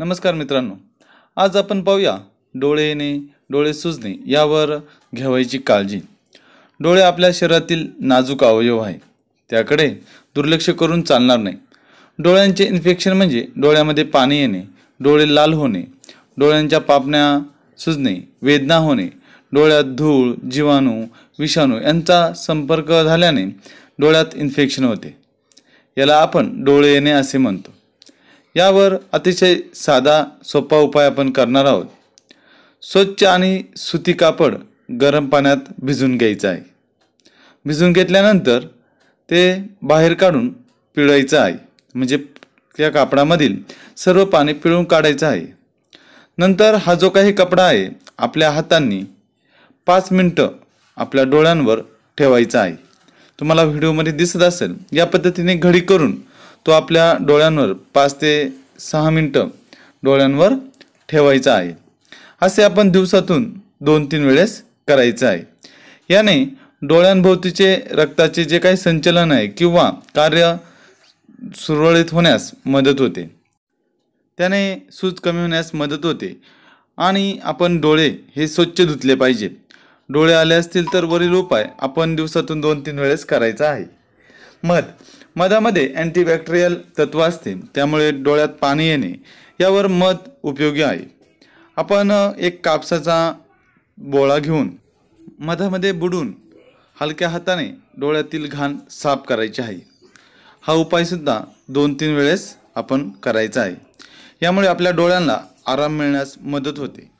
नमस्कार मित्रांनो आज आपण पाहूया डोळे येणे डोळे सुजणे यावर घ्यावायची काळजी डोळे आपल्या शरीरातील नाजूक अवयव आहे त्याकडे दुर्लक्ष करून चालणार नाही डोळ्यांचे इन्फेक्शन म्हणजे डोळ्यामध्ये पाणी येणे डोळे लाल होणे डोळ्यांच्या पापण्या सुजणे वेदना होणे डोळ्यात धूळ जीवाणू विषाणू यांचा संपर्क झाल्याने डोळ्यात इन्फेक्शन होते याला आपण डोळे येणे असे म्हणतो यावर अतिशय साधा सोपा उपाय आपण करणार आहोत स्वच्छ आणि सुती कापड गरम पाण्यात भिजून घ्यायचं आहे भिजून घेतल्यानंतर ते बाहेर काढून पिळायचं आहे म्हणजे त्या कापडामधील सर्व पाणी पिळून काढायचं आहे नंतर हा जो काही कपडा आहे आपल्या हातांनी पाच मिनटं आपल्या डोळ्यांवर ठेवायचा आहे तुम्हाला व्हिडिओमध्ये दिसत असेल या पद्धतीने घडी करून तो आपल्या डोळ्यांवर पाच ते सहा मिनटं डोळ्यांवर ठेवायचा आहे असे आपण दिवसातून दोन तीन वेळेस करायचं आहे याने डोळ्यांभोवतीचे रक्ताचे जे काही संचलन आहे किंवा कार्य सुरळीत होण्यास मदत होते त्याने सूज कमी होण्यास मदत होते आणि आपण डोळे हे स्वच्छ धुतले पाहिजे डोळे आले असतील तर वरील उपाय आपण दिवसातून दोन तीन वेळेस करायचा आहे मध मधामध्ये अँटीबॅक्टेरियल तत्व असते त्यामुळे डोळ्यात पाणी येणे यावर मध उपयोगी आहे आपण एक कापसाचा बोळा घेऊन मधामध्ये बुडून हलक्या हाताने डोळ्यातील घाण साफ करायची आहे हा उपायसुद्धा दोन तीन वेळेस आपण करायचा आहे यामुळे आपल्या डोळ्यांना आराम मिळण्यास मदत होते